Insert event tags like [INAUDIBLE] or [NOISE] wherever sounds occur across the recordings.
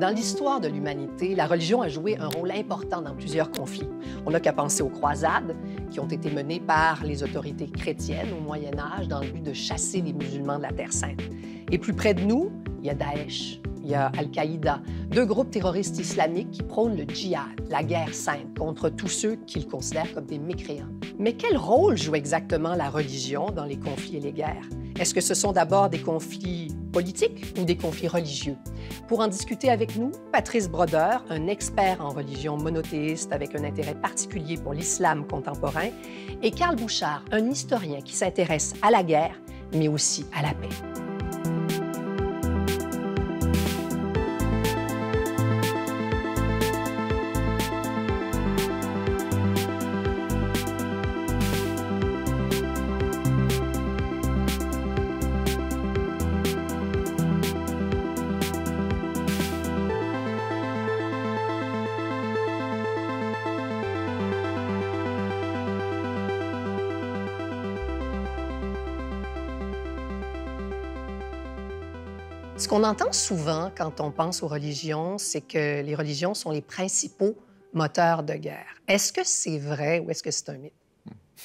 Dans l'histoire de l'humanité, la religion a joué un rôle important dans plusieurs conflits. On n'a qu'à penser aux croisades qui ont été menées par les autorités chrétiennes au Moyen Âge dans le but de chasser les musulmans de la Terre sainte. Et plus près de nous, il y a Daesh, il y a Al-Qaïda, deux groupes terroristes islamiques qui prônent le djihad, la guerre sainte, contre tous ceux qu'ils considèrent comme des mécréants. Mais quel rôle joue exactement la religion dans les conflits et les guerres? Est-ce que ce sont d'abord des conflits Politique ou des conflits religieux. Pour en discuter avec nous, Patrice Brodeur, un expert en religion monothéiste avec un intérêt particulier pour l'islam contemporain, et Karl Bouchard, un historien qui s'intéresse à la guerre, mais aussi à la paix. qu'on entend souvent quand on pense aux religions, c'est que les religions sont les principaux moteurs de guerre. Est-ce que c'est vrai ou est-ce que c'est un mythe?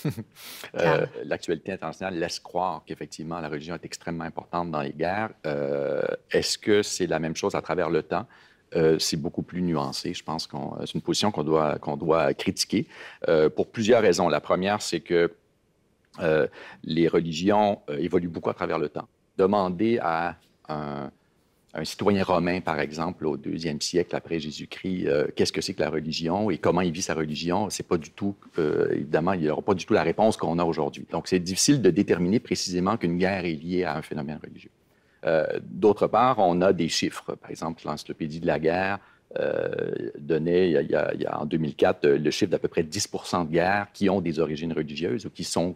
[LAUGHS] Euh, l'actualité internationale laisse croire qu'effectivement la religion est extrêmement importante dans les guerres. Euh, est-ce que c'est la même chose à travers le temps? Euh, c'est beaucoup plus nuancé. Je pense que c'est une position qu'on doit, qu'on doit critiquer pour plusieurs raisons. La première, c'est que les religions évoluent beaucoup à travers le temps demander à un, citoyen romain, par exemple, au deuxième siècle après Jésus-Christ, euh, qu'est-ce que c'est que la religion et comment il vit sa religion, c'est pas du tout, euh, évidemment, il n'y aura pas du tout la réponse qu'on a aujourd'hui. Donc, c'est difficile de déterminer précisément qu'une guerre est liée à un phénomène religieux. Euh, d'autre part, on a des chiffres. Par exemple, l'Encyclopédie de la guerre donnait, il y, a, en 2004, le chiffre d'à peu près 10 de guerres qui ont des origines religieuses ou qui sont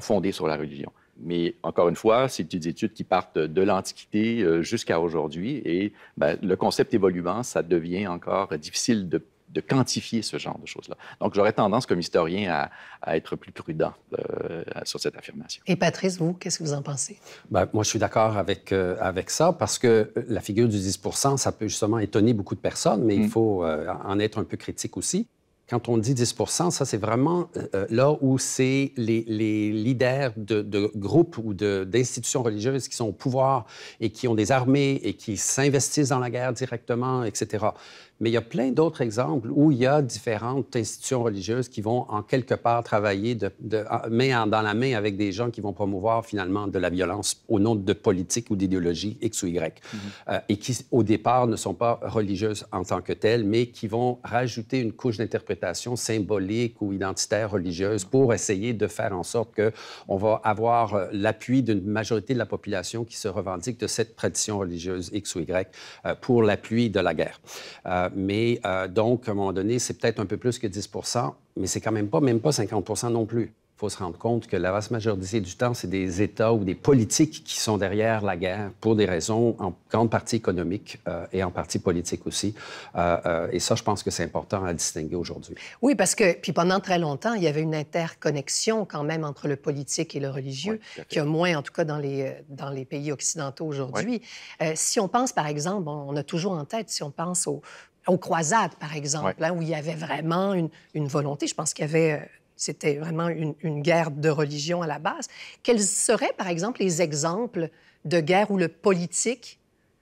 fondées sur la religion mais encore une fois, c'est des études qui partent de l'Antiquité euh, jusqu'à aujourd'hui et ben, le concept évoluant, ça devient encore difficile de, quantifier ce genre de choses-là. Donc, j'aurais tendance, comme historien, à, être plus prudent euh, sur cette affirmation. Et Patrice, vous, qu'est-ce que vous en pensez? Ben, moi, je suis d'accord avec, euh, avec ça parce que la figure du 10 ça peut justement étonner beaucoup de personnes, mais il mm. faut en être un peu critique aussi quand on dit 10 ça, c'est vraiment euh, euh, là où c'est les, leaders de, de groupes ou d'institutions religieuses qui sont au pouvoir et qui ont des armées et qui s'investissent dans la guerre directement, etc mais il y a plein d'autres exemples où il y a différentes institutions religieuses qui vont en quelque part travailler de, main dans la main avec des gens qui vont promouvoir finalement de la violence au nom de politique ou d'idéologie X ou Y, mm-hmm. euh, et qui au départ ne sont pas religieuses en tant que telles, mais qui vont rajouter une couche d'interprétation symbolique ou identitaire religieuse mm-hmm. pour essayer de faire en sorte que on va avoir euh, l'appui d'une majorité de la population qui se revendique de cette tradition religieuse X ou Y euh, pour l'appui de la guerre mais euh, donc, à un moment donné, c'est peut-être un peu plus que 10 mais c'est quand même pas, même pas 50 non plus Il faut se rendre compte que la vaste majorité du temps, c'est des États ou des politiques qui sont derrière la guerre pour des raisons en grande partie économiques euh, et en partie politiques aussi. Euh, et ça, je pense que c'est important à distinguer aujourd'hui. Oui, parce que puis pendant très longtemps, il y avait une interconnexion quand même entre le politique et le religieux, qu'il qui a moins, en tout cas, dans les, dans les pays occidentaux aujourd'hui. si on pense, par exemple, on a toujours en tête, si on pense au aux croisades, par exemple, où il y avait vraiment une, volonté. Je pense qu'il y avait euh, c'était vraiment une, guerre de religion à la base. Quels seraient, par exemple, les exemples de guerres où le politique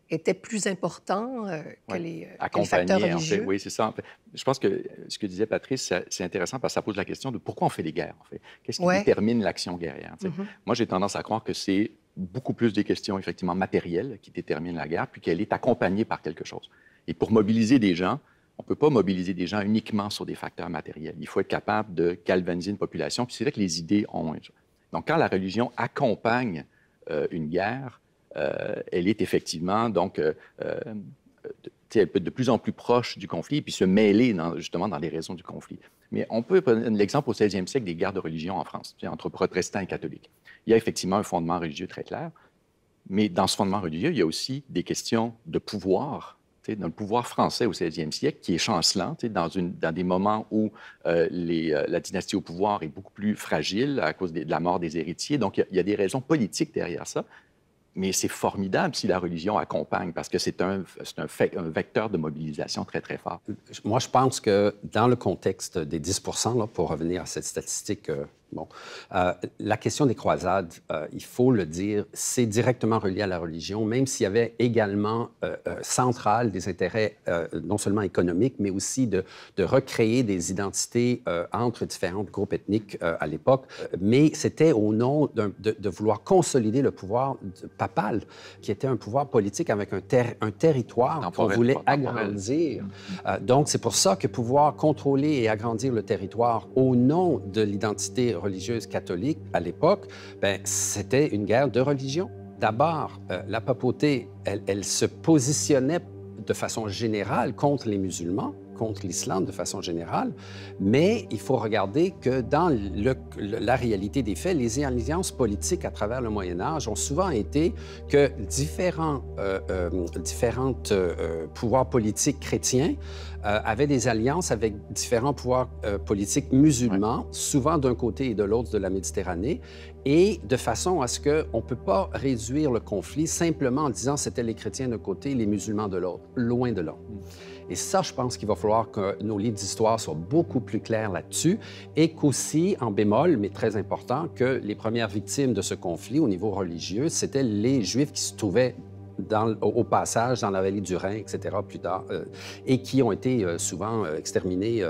était plus important euh, euh, que, les, facteurs religieux? oui, c'est ça. je pense que ce que disait Patrice, c'est intéressant parce que ça pose la question de pourquoi on fait les guerres, en fait. Qu'est-ce qui détermine l'action guerrière? Mm-hmm. Moi, j'ai tendance à croire que c'est beaucoup plus des questions, effectivement, matérielles qui déterminent la guerre, puis qu'elle est accompagnée par quelque chose. Et pour mobiliser des gens, on ne peut pas mobiliser des gens uniquement sur des facteurs matériels. Il faut être capable de galvaniser une population. Puis c'est vrai que les idées ont... Donc, quand la religion accompagne euh, une guerre, euh, elle est effectivement, donc, euh, elle peut être de plus en plus proche du conflit, puis se mêler justement dans les raisons du conflit. Mais on peut prendre l'exemple au 16e siècle des guerres de religion en France, entre protestants et catholiques. Il y a effectivement un fondement religieux très clair, mais dans ce fondement religieux, il y a aussi des questions de pouvoir dans le pouvoir français au 16e siècle, qui est chancelant, dans, une, dans des moments où euh, les, euh, la dynastie au pouvoir est beaucoup plus fragile à cause de, la mort des héritiers. Donc, il y, a des raisons politiques derrière ça. Mais c'est formidable si la religion accompagne, parce que c'est un, un vecteur de mobilisation très, très fort. Moi, je pense que dans le contexte des 10 là, pour revenir à cette statistique euh, Bon. Euh, la question des croisades, euh, il faut le dire, c'est directement relié à la religion, même s'il y avait également euh, central des intérêts non seulement économiques, mais aussi de, recréer des identités entre différents groupes ethniques à l'époque. Mais c'était au nom de, vouloir consolider le pouvoir papal, qui était un pouvoir politique avec un, un territoire qu'on voulait agrandir. Mm-hmm. donc, c'est pour ça que pouvoir contrôler et agrandir le territoire au nom de l'identité religieuse catholique à l'époque, ben, c'était une guerre de religion. D'abord, euh, la papauté, elle se positionnait de façon générale contre les musulmans, contre l'Islande de façon générale, mais il faut regarder que dans la réalité des faits, les alliances politiques à travers le Moyen Âge ont souvent été que différents, euh, euh, différentes, euh, pouvoirs politiques chrétiens avaient des alliances avec différents pouvoirs politiques musulmans, souvent d'un côté et de l'autre de la Méditerranée, et de façon à ce qu'on ne peut pas réduire le conflit simplement en disant c'était les chrétiens d'un côté et les musulmans de l'autre, loin de là. Mm. Et ça, je pense qu'il va falloir que nos livres d'histoire soient beaucoup plus clairs là-dessus et qu'aussi, en bémol, mais très important, que les premières victimes de ce conflit au niveau religieux, c'était les Juifs qui se trouvaient au, passage dans la vallée du Rhin, etc., plus tard, euh, et qui ont été euh, souvent euh, exterminés.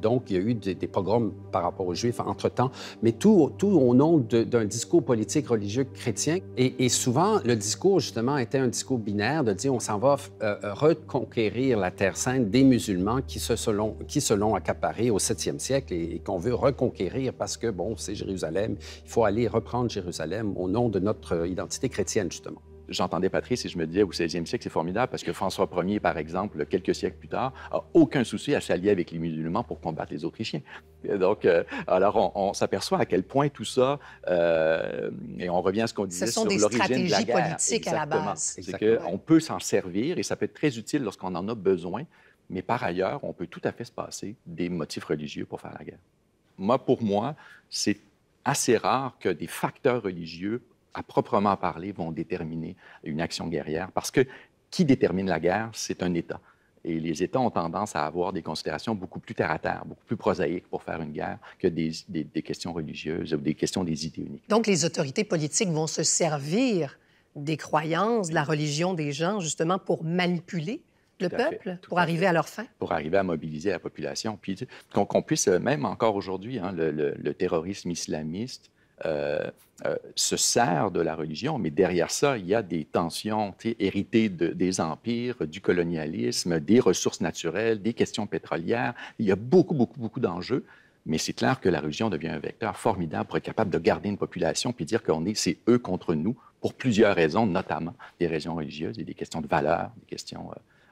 donc, il y a eu des, programmes pogroms par rapport aux Juifs entre-temps, mais tout, au nom d'un discours politique, religieux, chrétien. Et, souvent, le discours, justement, était un discours binaire de dire on s'en va reconquérir la Terre sainte des musulmans qui se, selon, qui l'ont accaparé au 7e siècle et qu'on veut reconquérir parce que, bon, c'est Jérusalem, il faut aller reprendre Jérusalem au nom de notre identité chrétienne, justement j'entendais Patrice et je me disais, au 16e siècle, c'est formidable parce que François Ier, par exemple, quelques siècles plus tard, a aucun souci à s'allier avec les musulmans pour combattre les Autrichiens. Donc, euh, alors, on, s'aperçoit à quel point tout ça, euh, et on revient à ce qu'on disait sur l'origine de la guerre. Ce sont des stratégies politiques à la base. C'est qu'on peut s'en servir et ça peut être très utile lorsqu'on en a besoin, mais par ailleurs, on peut tout à fait se passer des motifs religieux pour faire la guerre. Moi, pour moi, c'est assez rare que des facteurs religieux à proprement parler, vont déterminer une action guerrière. Parce que qui détermine la guerre, c'est un État. Et les États ont tendance à avoir des considérations beaucoup plus terre-à-terre, beaucoup plus prosaïques pour faire une guerre que des, questions religieuses ou des questions des idées uniques. Donc, les autorités politiques vont se servir des croyances, de la religion des gens, justement, pour manipuler le peuple, pour arriver à leur fin? Pour arriver à mobiliser la population. Puis qu'on puisse, euh, même encore aujourd'hui, hein, le, terrorisme islamiste euh, euh, se sert de la religion, mais derrière ça, il y a des tensions héritées des empires, du colonialisme, des ressources naturelles, des questions pétrolières. Il y a beaucoup, beaucoup, beaucoup d'enjeux. Mais c'est clair que la religion devient un vecteur formidable pour capable de garder une population puis dire qu'on est, c'est eux contre nous pour plusieurs raisons, notamment des raisons religieuses et des questions de valeur, des questions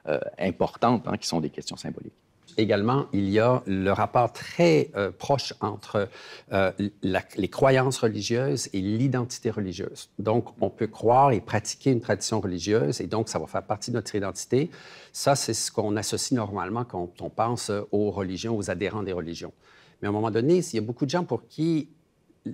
euh, importantes hein, qui sont des questions symboliques également, il y a le rapport très euh, proche entre euh, les croyances religieuses et l'identité religieuse. Donc, on peut croire et pratiquer une tradition religieuse, et donc ça va faire partie de notre identité. Ça, c'est ce qu'on associe normalement quand on pense euh, aux religions, aux adhérents des religions. Mais à un moment donné, il y a beaucoup de gens pour qui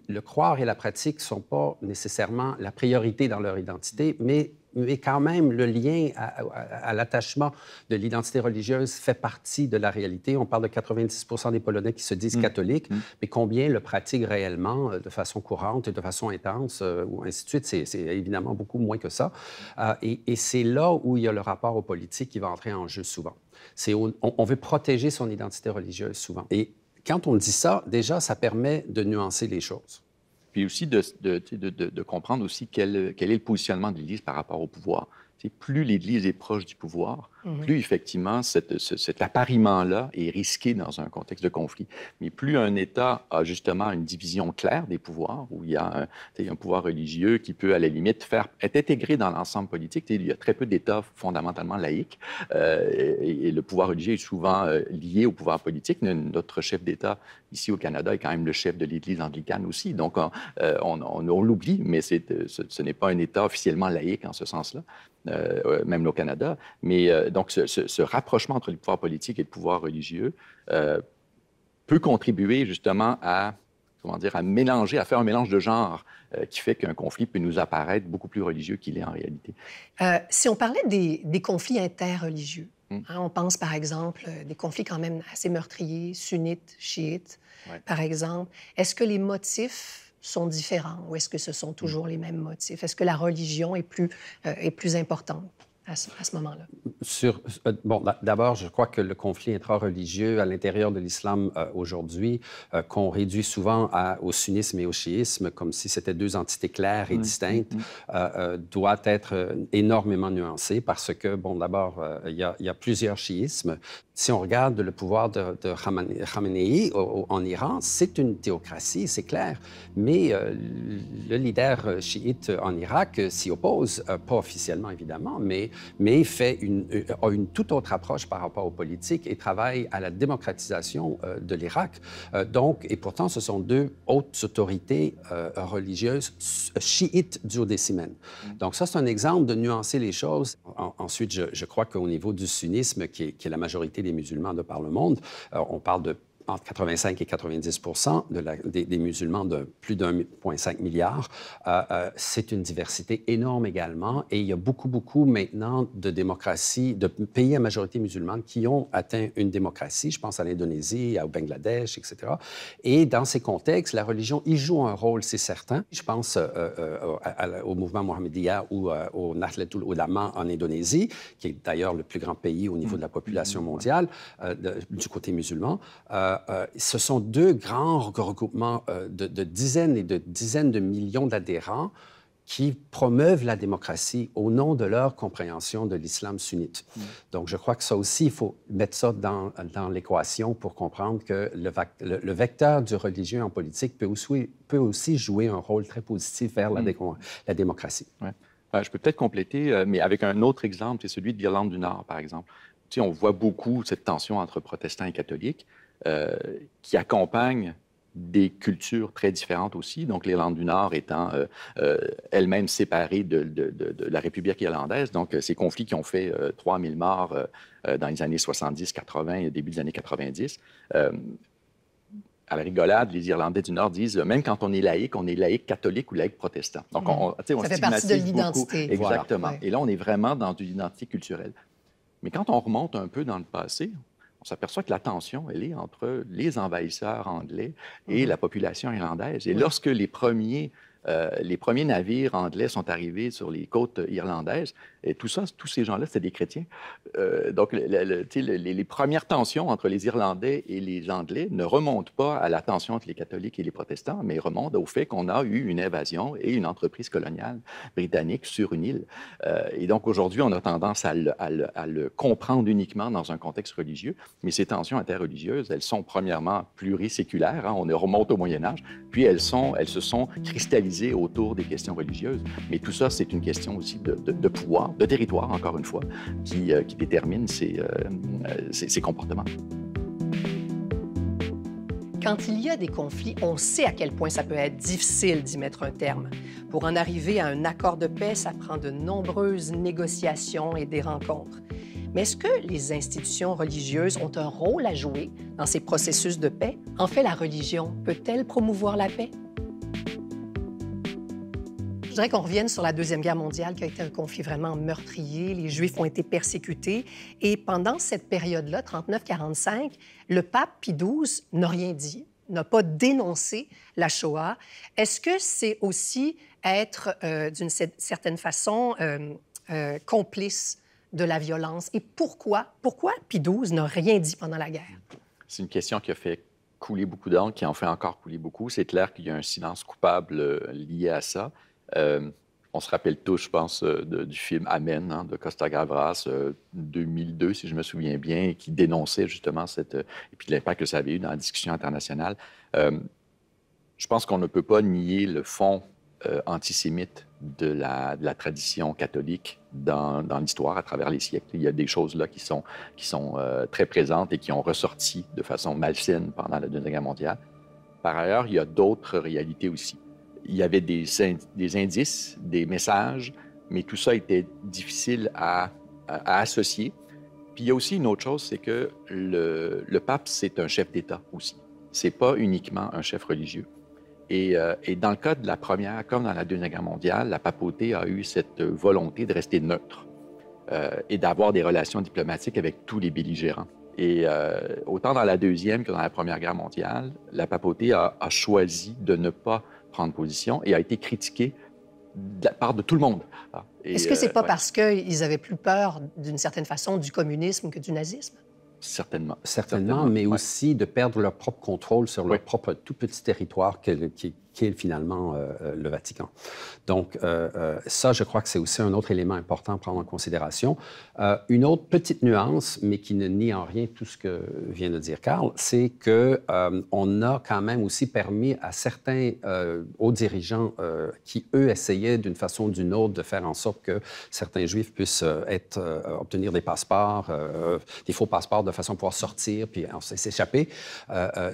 le croire et la pratique ne sont pas nécessairement la priorité dans leur identité, mais mais quand même, le lien à, l'attachement de l'identité religieuse fait partie de la réalité. On parle de 96 des Polonais qui se disent mmh. catholiques, mmh. mais combien le pratiquent réellement euh, de façon courante et de façon intense, euh, ou ainsi de suite, c'est évidemment beaucoup moins que ça. Euh, et, c'est là où il y a le rapport aux politiques qui va entrer en jeu souvent. on veut protéger son identité religieuse souvent. Et quand on dit ça, déjà, ça permet de nuancer les choses puis aussi de, comprendre aussi quel, quel, est le positionnement de l'Église par rapport au pouvoir plus l'Église est proche du pouvoir, mhm. plus effectivement cet appariement-là est risqué dans un contexte de conflit. Mais plus un État a justement une division claire des pouvoirs, où il y a un, pouvoir religieux qui peut à la limite faire, être intégré dans l'ensemble politique, il y a très peu d'États fondamentalement laïques, euh, et, le pouvoir religieux est souvent euh, lié au pouvoir politique. Notre chef d'État ici au Canada est quand même le chef de l'Église anglicane aussi, donc on, euh, l'oublie, mais ce n'est pas un État officiellement laïque en ce sens-là. Euh, même au Canada. Mais euh, donc, ce, rapprochement entre le pouvoir politique et le pouvoir religieux euh, peut contribuer justement à, comment dire, à mélanger, à faire un mélange de genres qui fait qu'un conflit peut nous apparaître beaucoup plus religieux qu'il est en réalité. si on parlait des, conflits interreligieux, hum. hein, on pense, par exemple, des conflits quand même assez meurtriers, sunnites, chiites, par exemple. Est-ce que les motifs sont différents ou est-ce que ce sont mm. toujours les mêmes motifs? Est-ce que la religion est plus, euh, plus importante? à ce, moment-là? Euh, d'abord, je crois que le conflit intra-religieux à l'intérieur de l'islam euh, aujourd'hui, qu'on réduit souvent au sunnisme et au chiisme, comme si c'était deux entités claires et distinctes, mm, mm. doit être énormément nuancé parce que, bon, d'abord, il y, a plusieurs chiismes si on regarde le pouvoir de, de Khamenei en Iran, c'est une théocratie, c'est clair. Mais euh, le leader euh, chiite en Irak euh, s'y oppose, pas officiellement évidemment, mais, mais fait une, a une toute autre approche par rapport aux politiques et travaille à la démocratisation de l'Irak. donc, et pourtant, ce sont deux hautes autorités religieuses chiites du Haut-Décimène. Donc, ça, c'est un exemple de nuancer les choses. ensuite, je, crois qu'au niveau du sunnisme, qui qui est la majorité musulmans de par le monde. Euh, on parle de entre 85 et 90 de la, des, musulmans de plus d'1,5 milliard. Euh, euh, c'est une diversité énorme également. Et il y a beaucoup, beaucoup maintenant de démocraties, de pays à majorité musulmane qui ont atteint une démocratie. Je pense à l'Indonésie, au Bangladesh, etc. Et dans ces contextes, la religion y joue un rôle, c'est certain. Je pense euh, au mouvement Mohamedia ou au Nahdlatul Ulama en Indonésie, qui est d'ailleurs le plus grand pays au niveau mmh. de la population mmh. mondiale du côté musulman. Euh, ce sont deux grands regroupements euh, de, dizaines et de dizaines de millions d'adhérents qui promeuvent la démocratie au nom de leur compréhension de l'islam sunnite. Mm. Donc, je crois que ça aussi, il faut mettre ça dans, l'équation pour comprendre que le, vecteur du religieux en politique peut aussi, jouer un rôle très positif vers la, mm. démocratie. Euh, je peux peut-être compléter, mais avec un autre exemple, c'est celui de l'Irlande du Nord, par exemple. Tu on voit beaucoup cette tension entre protestants et catholiques. Euh, qui accompagnent des cultures très différentes aussi, donc l'Irlande du Nord étant euh, euh, elle-même séparée de, la République irlandaise. Donc, ces conflits qui ont fait 3000 morts dans les années 70, 80 et début des années 90. à la rigolade, les Irlandais du Nord disent même quand on est laïque, on est laïque catholique ou laïque protestant. Donc, mm-hmm. on, on Ça fait partie de l'identité. Exactement. Et là, on est vraiment dans une identité culturelle. Mais quand on remonte un peu dans le passé, on s'aperçoit que la tension, elle est entre les envahisseurs anglais et mmh la population irlandaise. Et lorsque les premiers euh, les premiers navires anglais sont arrivés sur les côtes irlandaises. Et tout ça, tous ces gens-là, c'était des chrétiens. Euh, donc, les, premières tensions entre les Irlandais et les Anglais ne remontent pas à la tension entre les catholiques et les protestants, mais remontent au fait qu'on a eu une invasion et une entreprise coloniale britannique sur une île. Euh, et donc, aujourd'hui, on a tendance à le, comprendre uniquement dans un contexte religieux, mais ces tensions interreligieuses, elles sont premièrement pluriséculaires. Hein. on remonte au Moyen Âge, puis elles, sont, elles se sont cristallisées autour des questions religieuses. Mais tout ça, c'est une question aussi de, de, pouvoir, de territoire, encore une fois, qui, euh, détermine euh, euh, ces, comportements. Quand il y a des conflits, on sait à quel point ça peut être difficile d'y mettre un terme. Pour en arriver à un accord de paix, ça prend de nombreuses négociations et des rencontres. Mais est-ce que les institutions religieuses ont un rôle à jouer dans ces processus de paix? En fait, la religion peut-elle promouvoir la paix? voudrais qu'on revienne sur la Deuxième Guerre mondiale, qui a été un conflit vraiment meurtrier. Les Juifs ont été persécutés. Et pendant cette période-là, 39-45, le pape Pie XII n'a rien dit, n'a pas dénoncé la Shoah. Est-ce que c'est aussi être, euh, d'une certaine façon, euh, euh, complice de la violence? Et pourquoi, pourquoi Pie XII n'a rien dit pendant la guerre? C'est une question qui a fait couler beaucoup d'encre, qui en fait encore couler beaucoup. C'est clair qu'il y a un silence coupable lié à ça. Euh, on se rappelle tous, je pense, euh, du film Amen hein, de Costa Gavras, 2002, euh, si je me souviens bien, qui dénonçait justement cette, et puis l'impact que ça avait eu dans la discussion internationale. je pense qu'on ne peut pas nier le fond antisémite de la, tradition catholique dans, l'histoire à travers les siècles. Il y a des choses là qui sont, qui sont très présentes et qui ont ressorti de façon malsaine pendant la Deuxième Guerre mondiale. Par ailleurs, il y a d'autres réalités aussi il y avait des, des, indices, des messages, mais tout ça était difficile à, associer. Puis il y a aussi une autre chose, c'est que le, pape, c'est un chef d'État aussi. C'est pas uniquement un chef religieux. Euh, et, dans le cas de la première, comme dans la Deuxième Guerre mondiale, la papauté a eu cette volonté de rester neutre euh, et d'avoir des relations diplomatiques avec tous les belligérants. Et euh, autant dans la Deuxième que dans la Première Guerre mondiale, la papauté a choisi de ne pas prendre position et a été critiqué de la part de tout le monde. Ah, Est-ce que c'est pas euh, parce qu'ils avaient plus peur, d'une certaine façon, du communisme que du nazisme? Certainement. Certainement, mais aussi de perdre leur propre contrôle sur leur propre tout petit territoire que, qui, qu'est finalement euh, euh, le Vatican. Donc, euh, ça, je crois que c'est aussi un autre élément important à prendre en considération. une autre petite nuance, mais qui ne nie en rien tout ce que vient de dire Karl, c'est que on a quand même aussi permis à certains hauts dirigeants qui, eux, essayaient d'une façon ou d'une autre de faire en sorte que certains Juifs puissent être, obtenir des passeports, des faux passeports de façon à pouvoir sortir puis s'échapper.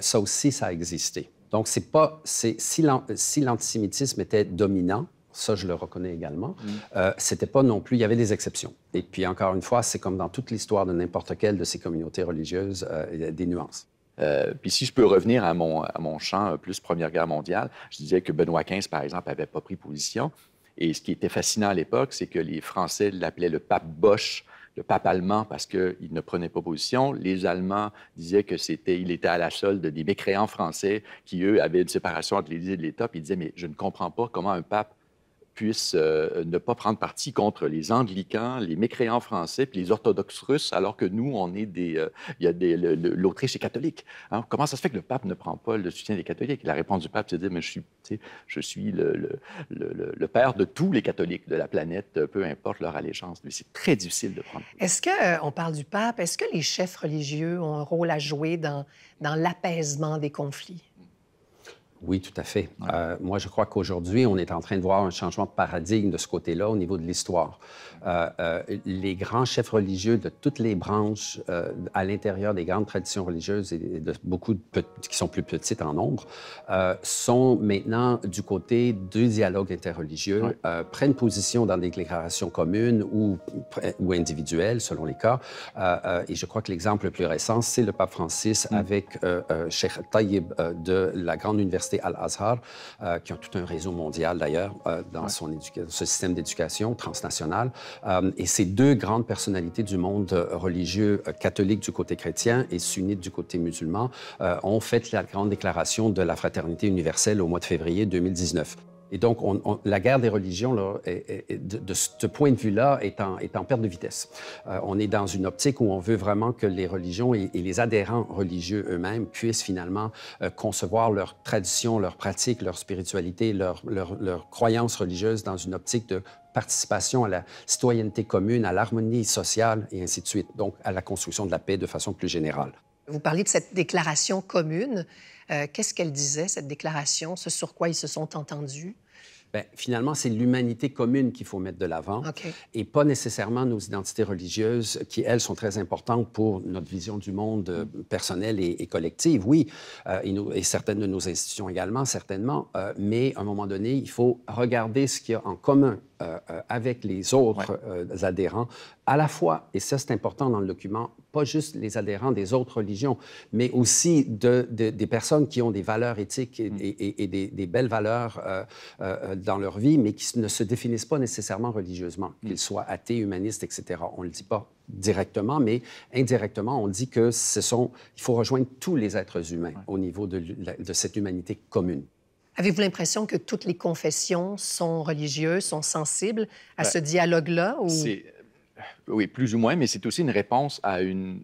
ça aussi, ça a existé. Donc, c'est pas. Si l'antisémitisme était dominant, ça, je le reconnais également. Mm. Euh, c'était pas non plus. Il y avait des exceptions. Et puis, encore une fois, c'est comme dans toute l'histoire de n'importe quelle de ces communautés religieuses, euh, des nuances. Euh, puis si je peux revenir à mon, à mon champ plus Première Guerre mondiale, je disais que Benoît XV, par exemple, n'avait pas pris position. Et ce qui était fascinant à l'époque, c'est que les Français l'appelaient le pape Bosch le pape allemand parce qu'il ne prenait pas position. Les Allemands disaient que c'était, il était à la solde des mécréants français qui, eux, avaient une séparation entre l'Église et l'État. Puis ils disaient, mais je ne comprends pas comment un pape puisse euh, ne pas prendre parti contre les anglicans, les mécréants français, puis les orthodoxes russes, alors que nous, on est des... Euh, il y a des L'Autriche est catholique. Hein, comment ça se fait que le pape ne prend pas le soutien des catholiques? La réponse du pape, c'est de dire, mais je suis, je suis le, le, le, père de tous les catholiques de la planète, peu importe leur allégeance. c'est très difficile de prendre. Est-ce que euh, on parle du pape? Est-ce que les chefs religieux ont un rôle à jouer dans, dans l'apaisement des conflits? Oui, tout à fait. Euh, moi, je crois qu'aujourd'hui, on est en train de voir un changement de paradigme de ce côté-là au niveau de l'histoire. Euh, euh, les grands chefs religieux de toutes les branches à l'intérieur des grandes traditions religieuses et de beaucoup de qui sont plus petites en nombre sont maintenant du côté du dialogue interreligieux, prennent position dans des déclarations communes ou, ou individuelles, selon les cas. et je crois que l'exemple le plus récent, c'est le pape Francis mm. avec Cheikh Tayyib de la grande université Al-Azhar, euh, qui ont tout un réseau mondial d'ailleurs euh, dans son ce système d'éducation transnational. Euh, et ces deux grandes personnalités du monde religieux catholique du côté chrétien et sunnite du côté musulman ont fait la grande déclaration de la fraternité universelle au mois de février 2019. Et donc, la guerre des religions, de, ce point de vue-là, est en, perte de vitesse. Euh, on est dans une optique où on veut vraiment que les religions et, les adhérents religieux eux-mêmes puissent finalement euh, concevoir leur tradition, leurs pratiques, leur spiritualité, leurs leur, croyances religieuses dans une optique de participation à la citoyenneté commune, à l'harmonie sociale et ainsi de suite, donc à la construction de la paix de façon plus générale. Vous parlez de cette déclaration commune. Euh, qu'est-ce qu'elle disait, cette déclaration, ce sur quoi ils se sont entendus? Bien, finalement, c'est l'humanité commune qu'il faut mettre de l'avant et pas nécessairement nos identités religieuses qui, elles, sont très importantes pour notre vision du monde euh, mm. personnel et, collective, oui, euh, et, certaines de nos institutions également, certainement, euh, mais à un moment donné, il faut regarder ce qu'il y a en commun avec les autres adhérents, à la fois, et ça c'est important dans le document, pas juste les adhérents des autres religions, mais aussi de, des personnes qui ont des valeurs éthiques et, mm. des, belles valeurs euh, euh, euh, dans leur vie, mais qui ne se définissent pas nécessairement religieusement, mm. qu'ils soient athées, humanistes, etc. On ne le dit pas directement, mais indirectement, on dit que ce sont, il faut rejoindre tous les êtres humains au niveau de, cette humanité commune. Avez-vous l'impression que toutes les confessions sont religieuses, sont sensibles à ben, ce dialogue-là? Ou... Euh, oui, plus ou moins, mais c'est aussi une réponse à une,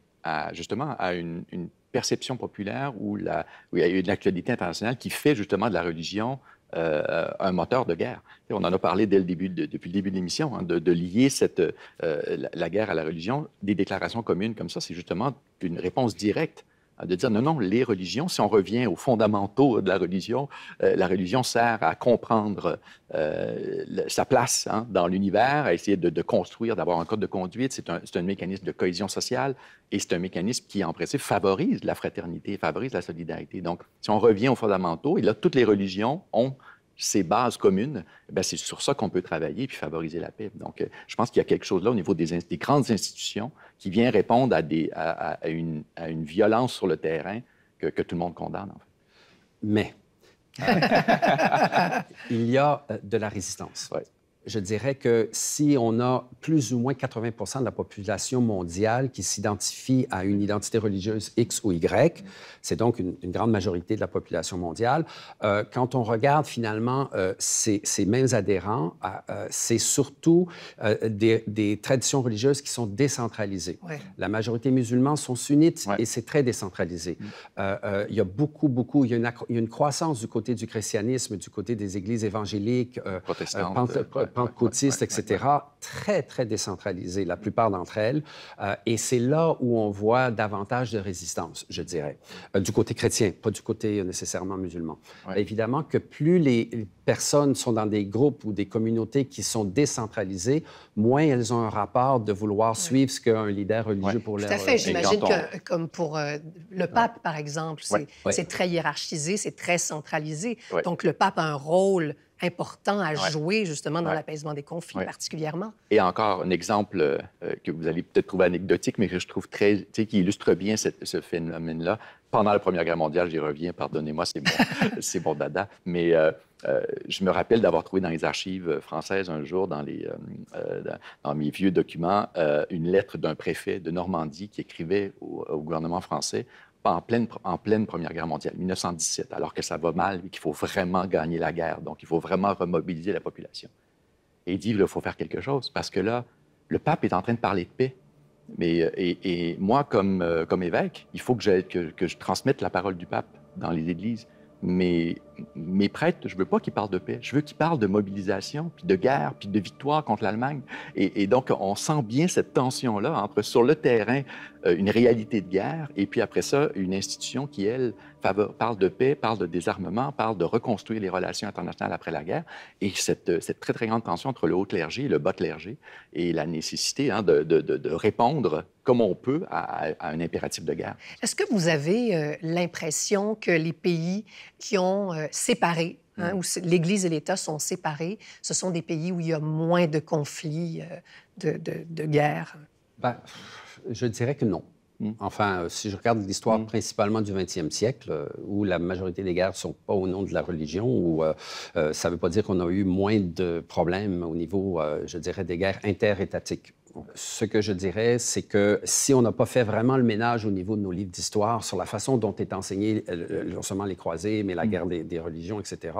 justement, à une, perception populaire où la, il y a eu de l'actualité internationale qui fait justement de la religion euh, un moteur de guerre. on en a parlé dès le début depuis le début de l'émission, hein, de, lier cette, euh, la guerre à la religion. Des déclarations communes comme ça, c'est justement une réponse directe de dire non, non, les religions, si on revient aux fondamentaux de la religion, euh, la religion sert à comprendre euh, sa place hein, dans l'univers, à essayer de, construire, d'avoir un code de conduite. C'est un, un, mécanisme de cohésion sociale et c'est un mécanisme qui, en principe, favorise la fraternité, favorise la solidarité. Donc, si on revient aux fondamentaux, et là, toutes les religions ont ces bases communes, eh c'est sur ça qu'on peut travailler puis favoriser la paix. Donc, euh, je pense qu'il y a quelque chose là au niveau des, grandes institutions qui vient répondre à, une, violence sur le terrain que, tout le monde condamne. En fait. Mais [LAUGHS] il y a euh, de la résistance je dirais que si on a plus ou moins 80 de la population mondiale qui s'identifie à une identité religieuse X ou Y, c'est donc une, grande majorité de la population mondiale, euh, quand on regarde finalement euh, ces, mêmes adhérents, euh, c'est surtout des, traditions religieuses qui sont décentralisées. La majorité musulmane sont sunnites et c'est très décentralisé. Mm. il y a beaucoup, beaucoup, il y, a une, croissance du côté du christianisme, du côté des églises évangéliques, protestantes pentecôtistes, etc., très, très décentralisées, la plupart d'entre elles. Euh, et c'est là où on voit davantage de résistance, je dirais, euh, du côté chrétien, pas du côté euh, nécessairement musulman. Évidemment que plus les personnes sont dans des groupes ou des communautés qui sont décentralisées, moins elles ont un rapport de vouloir suivre ce qu'un leader religieux pour leur... Tout à fait. J'imagine que, comme pour le pape, par exemple, c'est très hiérarchisé, c'est très centralisé. Donc, le pape a un rôle important à jouer justement dans l'apaisement des conflits particulièrement. Et encore un exemple euh, que vous allez peut-être trouver anecdotique, mais que je trouve très, qui illustre bien ce phénomène-là. Pendant la Première Guerre mondiale, j'y reviens, pardonnez-moi, c'est mon, [LAUGHS] c'est bon, dada, mais euh, euh, je me rappelle d'avoir trouvé dans les archives françaises un jour, dans, les, dans mes vieux documents, une lettre d'un préfet de Normandie qui écrivait au gouvernement français en pleine, en pleine Première Guerre mondiale, 1917, alors que ça va mal et qu'il faut vraiment gagner la guerre. Donc, il faut vraiment remobiliser la population. Et il dit, il faut faire quelque chose, parce que là, le pape est en train de parler de paix. Mais, euh, et, moi, comme, euh, comme évêque, il faut que je, que je transmette la parole du pape dans les églises. Mais mes prêtres, je veux pas qu'ils parlent de paix, je veux qu'ils parlent de mobilisation, puis de guerre, puis de victoire contre l'Allemagne. Et, donc, on sent bien cette tension-là entre, sur le terrain, euh, une réalité de guerre, et puis après ça, une institution qui, elle, parle de paix, parle de désarmement, parle de reconstruire les relations internationales après la guerre, et cette, euh, très, très grande tension entre le haut clergé et le bas clergé, et la nécessité hein, de, répondre comme on peut à, un impératif de guerre. Est-ce que vous avez euh, l'impression que les pays qui ont euh, séparé, hein, mm. où l'Église et l'État sont séparés. Ce sont des pays où il y a moins de conflits, euh, de, de, guerres. Ben, je dirais que non. Mm. Enfin, euh, si je regarde l'histoire mm. principalement du 20e siècle, où la majorité des guerres ne sont pas au nom de la religion, où, ça ne veut pas dire qu'on a eu moins de problèmes au niveau, je dirais, des guerres interétatiques ce que je dirais, c'est que si on n'a pas fait vraiment le ménage au niveau de nos livres d'histoire sur la façon dont est enseigné euh, euh, non seulement les croisés, mais la mm. guerre des, religions, etc.,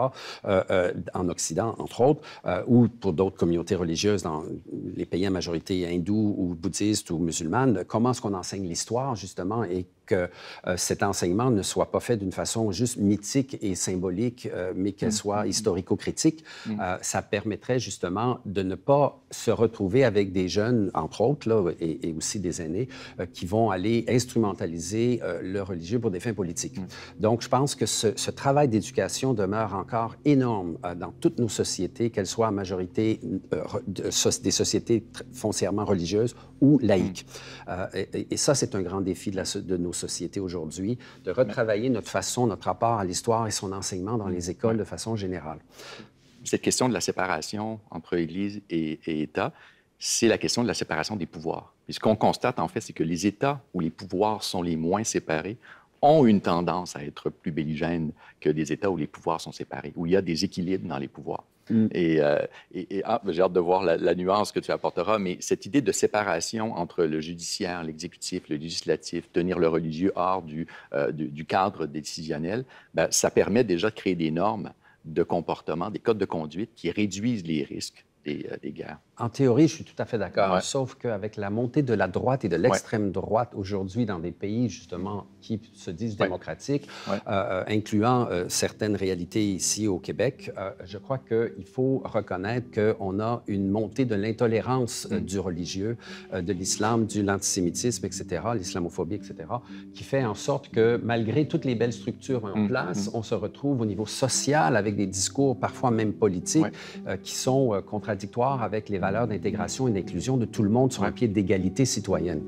euh, en Occident, entre autres, ou pour d'autres communautés religieuses dans les pays à majorité hindoue ou bouddhiste ou musulmane comment est-ce qu'on enseigne l'histoire, justement, et que euh, cet enseignement ne soit pas fait d'une façon juste mythique et symbolique, euh, mais qu'elle mm. soit mm. historico-critique. Mm. Euh, ça permettrait justement de ne pas se retrouver avec des jeunes, entre autres, là, et, aussi des aînés, qui vont aller instrumentaliser le religieux pour des fins politiques. Donc, je pense que ce, travail d'éducation demeure encore énorme dans toutes nos sociétés, qu'elles soient à majorité des sociétés foncièrement religieuses ou laïques. Et, ça, c'est un grand défi de, la, de nos société aujourd'hui, de retravailler notre façon, notre rapport à l'histoire et son enseignement dans les écoles de façon générale. Cette question de la séparation entre Église et, État, c'est la question de la séparation des pouvoirs. Puisqu'on ce qu'on constate, en fait, c'est que les États où les pouvoirs sont les moins séparés ont une tendance à être plus belligènes que des États où les pouvoirs sont séparés, où il y a des équilibres dans les pouvoirs. Mm. Et, euh, ah, ben, j'ai hâte de voir la, nuance que tu apporteras, mais cette idée de séparation entre le judiciaire, l'exécutif, le législatif, tenir le religieux hors du, euh, cadre décisionnel, ben, ça permet déjà de créer des normes de comportement, des codes de conduite qui réduisent les risques euh, des, guerres. En théorie, je suis tout à fait d'accord, sauf qu'avec la montée de la droite et de l'extrême droite aujourd'hui dans des pays justement qui se disent démocratiques, euh, euh, incluant certaines réalités ici au Québec, je crois qu'il faut reconnaître qu'on a une montée de l'intolérance mm. du religieux, de l'islam, du l'antisémitisme, etc., l'islamophobie, etc., qui fait en sorte que malgré toutes les belles structures en mm. place, mm. on se retrouve au niveau social avec des discours parfois même politiques qui sont contre avec les valeurs d'intégration et d'inclusion de tout le monde sur un pied d'égalité citoyenne.